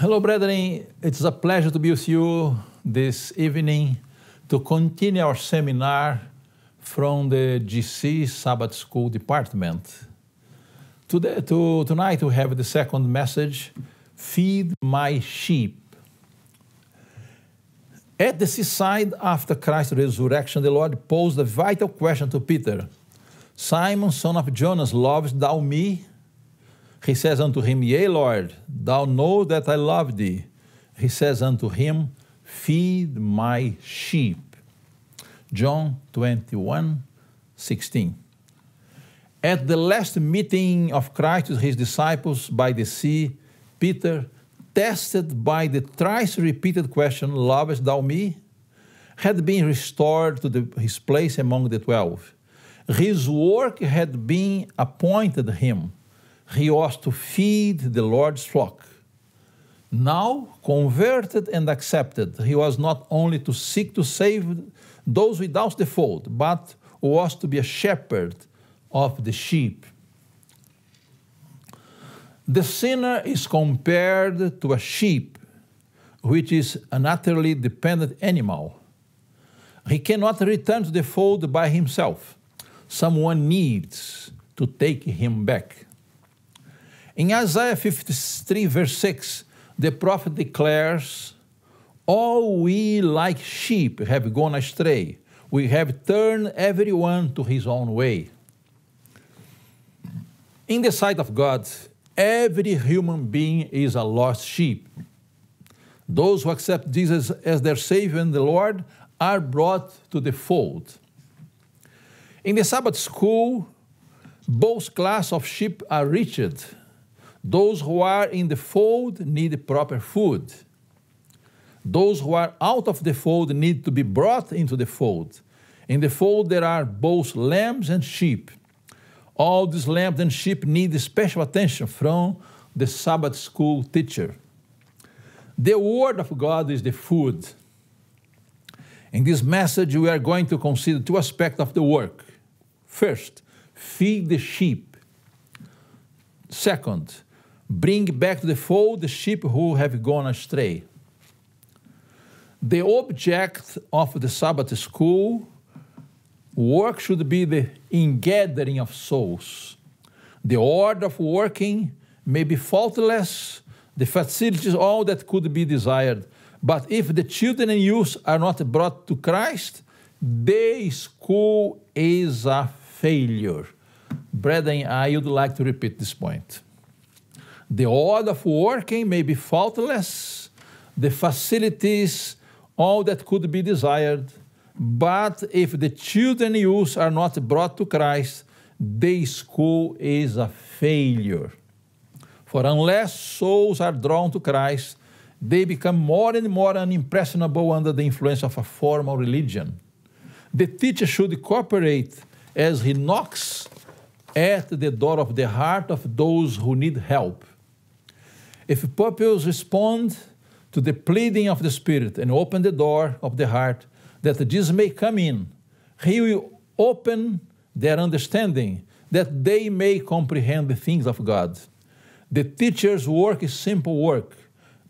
Hello, brethren. It's a pleasure to be with you this evening to continue our seminar from the GC Sabbath School Department. Today, to, tonight we have the second message, Feed My Sheep. At the seaside after Christ's resurrection, the Lord posed a vital question to Peter Simon, son of Jonas, lovest thou me? He says unto him, Yea, Lord, thou know that I love thee. He says unto him, Feed my sheep. John 21, 16. At the last meeting of Christ with his disciples by the sea, Peter tested by the thrice repeated question, Lovest thou me? had been restored to the, his place among the twelve. His work had been appointed him. He was to feed the Lord's flock. Now, converted and accepted, he was not only to seek to save those without the fold, but was to be a shepherd of the sheep. The sinner is compared to a sheep, which is an utterly dependent animal. He cannot return to the fold by himself. Someone needs to take him back. In Isaiah 53, verse 6, the prophet declares, All we like sheep have gone astray. We have turned everyone to his own way. In the sight of God, Every human being is a lost sheep. Those who accept Jesus as their Savior and the Lord are brought to the fold. In the Sabbath school, both class of sheep are reached. Those who are in the fold need proper food. Those who are out of the fold need to be brought into the fold. In the fold, there are both lambs and sheep all this lamb and sheep need special attention from the Sabbath school teacher. The Word of God is the food. In this message, we are going to consider two aspects of the work. First, feed the sheep. Second, bring back to the fold the sheep who have gone astray. The object of the Sabbath school Work should be the ingathering of souls. The order of working may be faultless, the facilities, all that could be desired. But if the children and youth are not brought to Christ, the school is a failure. Brethren, I would like to repeat this point. The order of working may be faultless, the facilities, all that could be desired but if the children used youth are not brought to Christ, the school is a failure. For unless souls are drawn to Christ, they become more and more unimpressionable under the influence of a formal religion. The teacher should cooperate as he knocks at the door of the heart of those who need help. If pupils respond to the pleading of the Spirit and open the door of the heart, that Jesus may come in. He will open their understanding that they may comprehend the things of God. The teacher's work is simple work,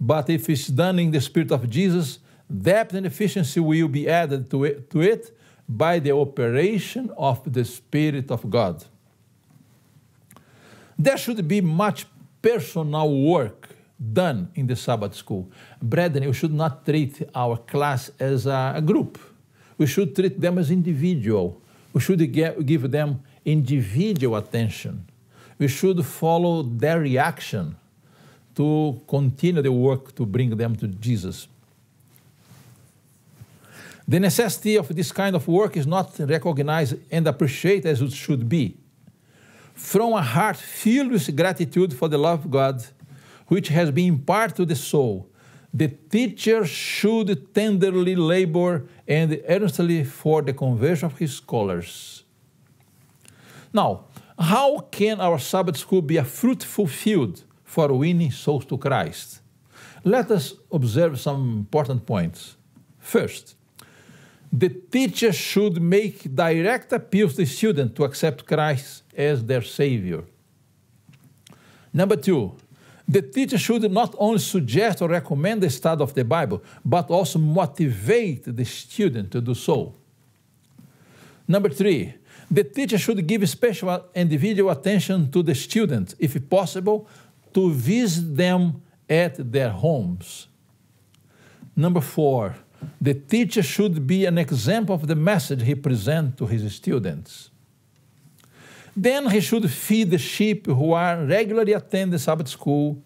but if it's done in the spirit of Jesus, depth and efficiency will be added to it, to it by the operation of the Spirit of God. There should be much personal work done in the Sabbath school. Brethren, we should not treat our class as a, group. We should treat them as individual. We should get, give them individual attention. We should follow their reaction to continue the work to bring them to Jesus. The necessity of this kind of work is not recognized and appreciated as it should be. From a heart filled with gratitude for the love of God, which has been imparted to the soul, the teacher should tenderly labor and earnestly for the conversion of his scholars. Now, how can our Sabbath school be a fruitful field for winning souls to Christ? Let us observe some important points. First, the teacher should make direct appeals to the student to accept Christ as their Savior. Number two, the teacher should not only suggest or recommend the study of the Bible, but also motivate the student to do so. Number three, the teacher should give special individual attention to the student, if possible, to visit them at their homes. Number four, the teacher should be an example of the message he presents to his students. Then he should feed the sheep who are regularly attend the Sabbath school,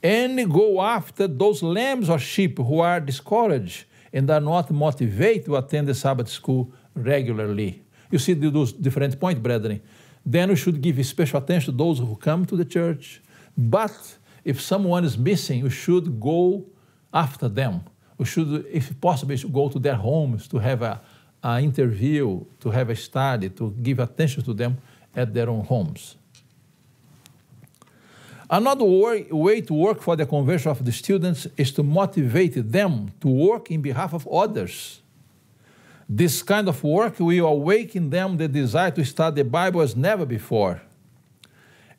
and go after those lambs or sheep who are discouraged and are not motivated to attend the Sabbath school regularly. You see those different points, brethren. Then we should give special attention to those who come to the church. But if someone is missing, we should go after them. We should, if possible, should go to their homes to have a, interview, to have a study, to give attention to them at their own homes. Another way to work for the conversion of the students is to motivate them to work in behalf of others. This kind of work will awaken them the desire to study the Bible as never before.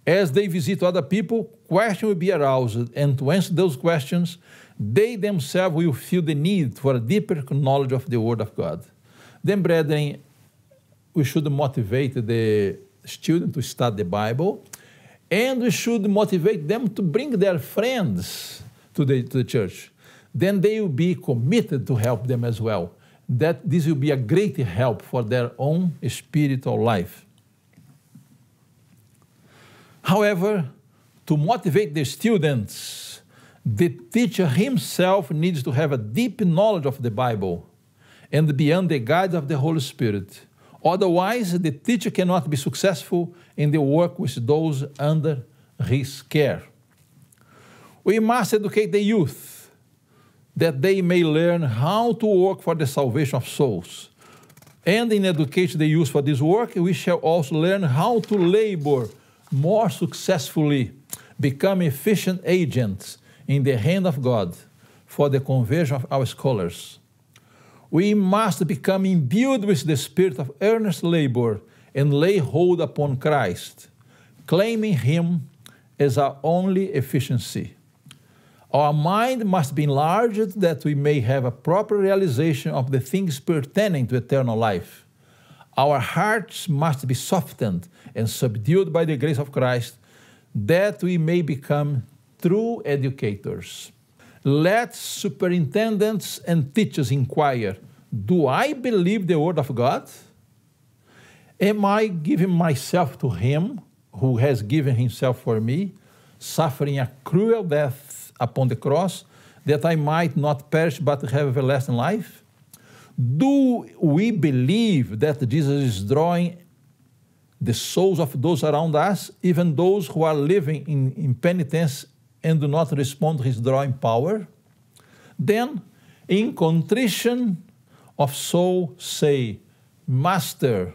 As they visit other people, questions will be aroused, and to answer those questions, they themselves will feel the need for a deeper knowledge of the Word of God. Then, brethren, we should motivate the students to study the Bible, and we should motivate them to bring their friends to the, to the church. Then they will be committed to help them as well. That this will be a great help for their own spiritual life. However, to motivate the students, the teacher himself needs to have a deep knowledge of the Bible and beyond the guidance of the Holy Spirit. Otherwise, the teacher cannot be successful in the work with those under his care. We must educate the youth that they may learn how to work for the salvation of souls. And in educating the youth for this work, we shall also learn how to labor more successfully, become efficient agents in the hand of God for the conversion of our scholars we must become imbued with the spirit of earnest labor and lay hold upon Christ, claiming Him as our only efficiency. Our mind must be enlarged that we may have a proper realization of the things pertaining to eternal life. Our hearts must be softened and subdued by the grace of Christ that we may become true educators. Let superintendents and teachers inquire Do I believe the word of God? Am I giving myself to Him who has given Himself for me, suffering a cruel death upon the cross, that I might not perish but have everlasting life? Do we believe that Jesus is drawing the souls of those around us, even those who are living in, in penitence and do not respond to his drawing power, then in contrition of soul say, Master,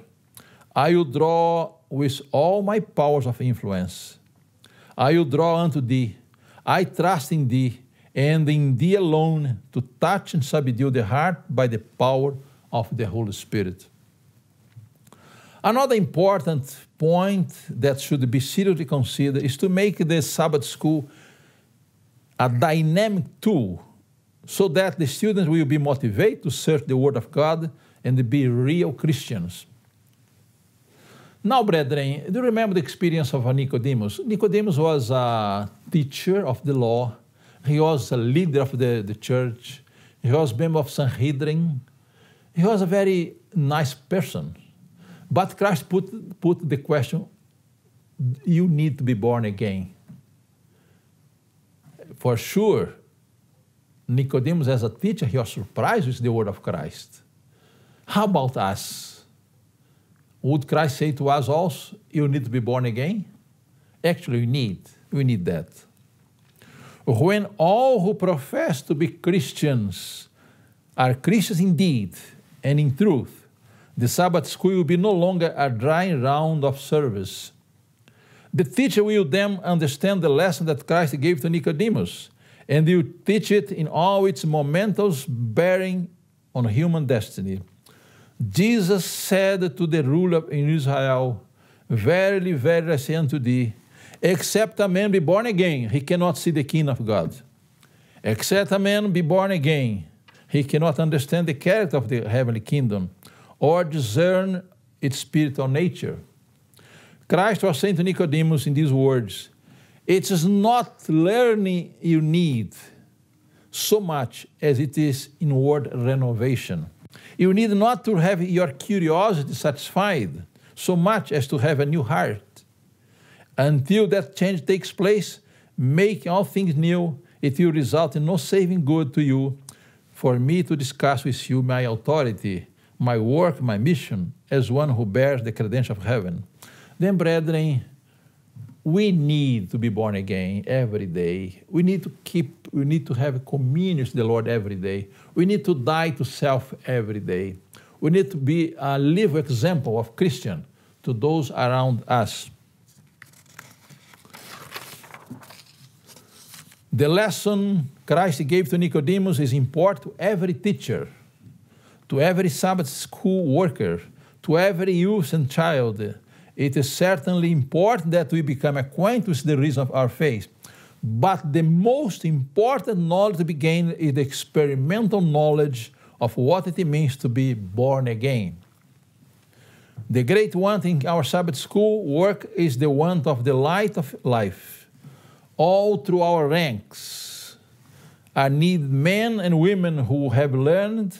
I will draw with all my powers of influence. I will draw unto thee. I trust in thee, and in thee alone to touch and subdue the heart by the power of the Holy Spirit. Another important point that should be seriously considered is to make the Sabbath school a dynamic tool so that the students will be motivated to search the Word of God and be real Christians. Now, brethren, do you remember the experience of Nicodemus? Nicodemus was a teacher of the law. He was a leader of the, the church. He was a member of Sanhedrin. He was a very nice person. But Christ put, put the question, you need to be born again. For sure, Nicodemus as a teacher, he was surprised with the word of Christ. How about us? Would Christ say to us also, you need to be born again? Actually, we need. We need that. When all who profess to be Christians are Christians indeed and in truth, the Sabbath school will be no longer a dry round of service the teacher will then understand the lesson that Christ gave to Nicodemus, and will teach it in all its momentous bearing on human destiny. Jesus said to the ruler in Israel, Verily, verily, I say unto thee, except a man be born again, he cannot see the kingdom of God. Except a man be born again, he cannot understand the character of the heavenly kingdom or discern its spiritual nature. Christ was saying to Nicodemus in these words It is not learning you need so much as it is inward renovation. You need not to have your curiosity satisfied so much as to have a new heart. Until that change takes place, making all things new, it will result in no saving good to you for me to discuss with you my authority, my work, my mission, as one who bears the credential of heaven. Then, brethren, we need to be born again every day. We need to keep, we need to have communion with the Lord every day. We need to die to self every day. We need to be a uh, live example of Christian to those around us. The lesson Christ gave to Nicodemus is important to every teacher, to every Sabbath school worker, to every youth and child, it is certainly important that we become acquainted with the reason of our faith. But the most important knowledge to be gained is the experimental knowledge of what it means to be born again. The great want in our Sabbath school work is the want of the light of life. All through our ranks are need men and women who have learned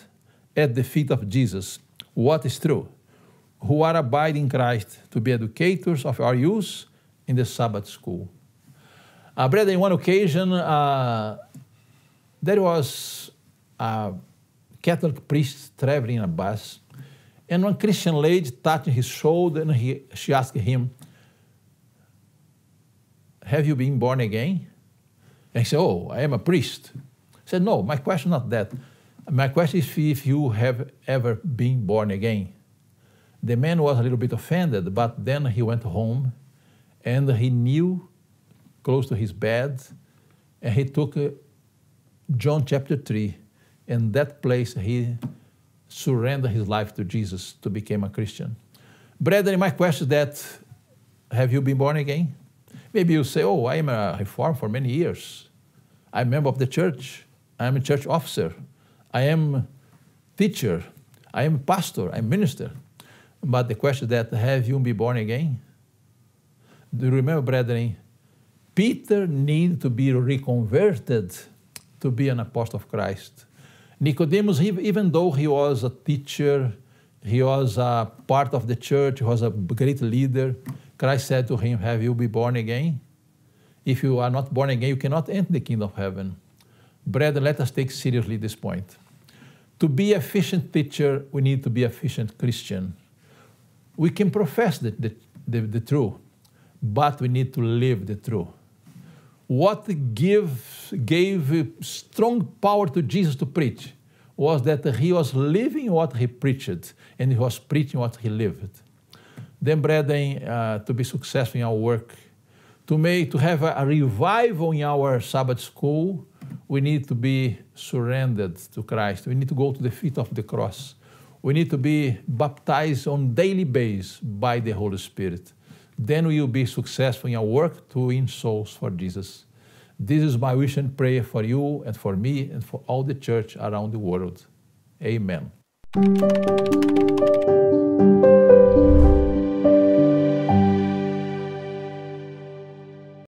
at the feet of Jesus what is true who are abiding Christ to be educators of our youth in the Sabbath school. Uh, in one occasion, uh, there was a Catholic priest traveling in a bus, and one Christian lady touched his shoulder and he, she asked him, Have you been born again? And he said, Oh, I am a priest. I said, No, my question is not that. My question is if you have ever been born again. The man was a little bit offended, but then he went home and he knew close to his bed and he took uh, John chapter 3 and that place he surrendered his life to Jesus to become a Christian. Brethren, my question is that have you been born again? Maybe you say, oh, I'm a reform for many years. I'm a member of the church. I'm a church officer. I am teacher. I am pastor. I'm minister. But the question that have you been born again? Do you remember, brethren? Peter needed to be reconverted to be an apostle of Christ. Nicodemus, even though he was a teacher, he was a part of the church, he was a great leader, Christ said to him, Have you been born again? If you are not born again, you cannot enter the kingdom of heaven. Brethren, let us take seriously this point. To be efficient teacher, we need to be efficient Christian we can profess the, the, the, the truth, but we need to live the truth. What give, gave strong power to Jesus to preach was that he was living what he preached, and he was preaching what he lived. Then, brethren, uh, to be successful in our work, to make to have a, a revival in our Sabbath school, we need to be surrendered to Christ. We need to go to the feet of the cross we need to be baptized on daily basis by the Holy Spirit. Then we will be successful in our work to win souls for Jesus. This is my wish and prayer for you and for me and for all the church around the world. Amen.